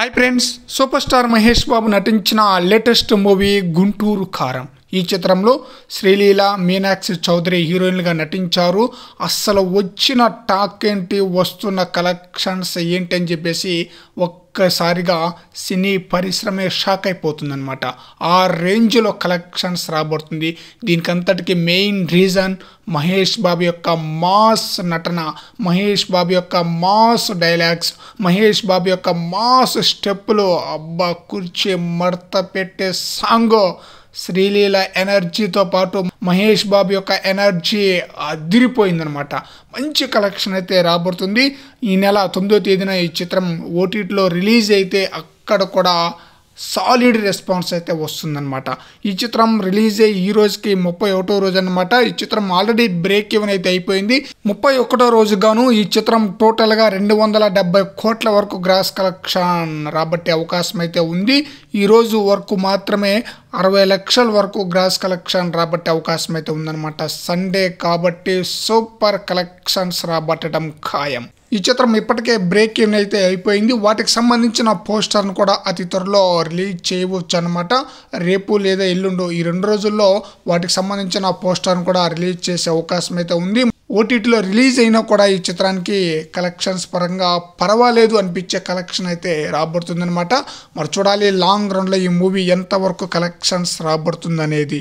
hi friends super star Mahesh Babu నటించిన latest movie Guntur కారం ఈ చిత్రంలో శ్రీలీల మీనాక్షి చౌదరి హీరోయిన్లుగా నటించారు అస్సలు వచ్చిన టాక్ ఏంటి వస్తున్న కలెక్షన్స్ ఏంటి అని చెప్పేసి ఒక్కసారిగా సినీ పరిశ్రమే షాక్ అయిపోతుందనమాట ఆ రేంజ్లో కలెక్షన్స్ రాబడుతుంది దీనికంతటికి మెయిన్ రీజన్ మహేష్ బాబు యొక్క మాస్ నటన మహేష్ బాబు యొక్క మాస్ డైలాగ్స్ మహేష్ బాబు యొక్క మాస్ స్టెప్పులు అబ్బా కుర్చీ మడత పెట్టే సాంగో శ్రీలీల ఎనర్జీతో పాటు మహేష్ బాబు యొక్క ఎనర్జీ అదిరిపోయిందనమాట మంచి కలెక్షన్ అయితే రాబోతుంది ఈ నెల తొమ్మిదో తేదీన ఈ చిత్రం ఓటీటీలో రిలీజ్ అయితే అక్కడ కూడా సాలిడ్ రెస్పాన్స్ అయితే వస్తుందన్నమాట ఈ చిత్రం రిలీజ్ అయ్యి ఈ రోజుకి ముప్పై ఒకటో రోజు అనమాట ఈ చిత్రం ఆల్రెడీ బ్రేక్ ఈవెన్ అయితే అయిపోయింది ముప్పై ఒకటో రోజు గాను ఈ చిత్రం టోటల్గా రెండు వందల డెబ్బై కోట్ల వరకు గ్రాస్ కలెక్షన్ రాబట్టే అవకాశం అయితే ఉంది ఈ రోజు వరకు మాత్రమే అరవై లక్షల వరకు గ్రాస్ కలెక్షన్ రాబట్టే అవకాశం అయితే ఉందన్నమాట సండే కాబట్టి సూపర్ కలెక్షన్స్ రాబట్టడం ఖాయం ఈ చిత్రం ఇప్పటికే బ్రేక్ ఇన్ అయితే అయిపోయింది వాటికి సంబంధించిన పోస్టర్ను కూడా అతి త్వరలో రిలీజ్ చేయవచ్చు అనమాట రేపు లేదా ఎల్లుండు ఈ రెండు రోజుల్లో వాటికి సంబంధించిన పోస్టర్ను కూడా రిలీజ్ చేసే అవకాశం అయితే ఉంది ఓటీటీలో రిలీజ్ అయినా కూడా ఈ చిత్రానికి కలెక్షన్స్ పరంగా పర్వాలేదు అనిపించే కలెక్షన్ అయితే అనమాట మరి చూడాలి లాంగ్ రన్లో ఈ మూవీ ఎంతవరకు కలెక్షన్స్ రాబడుతుందనేది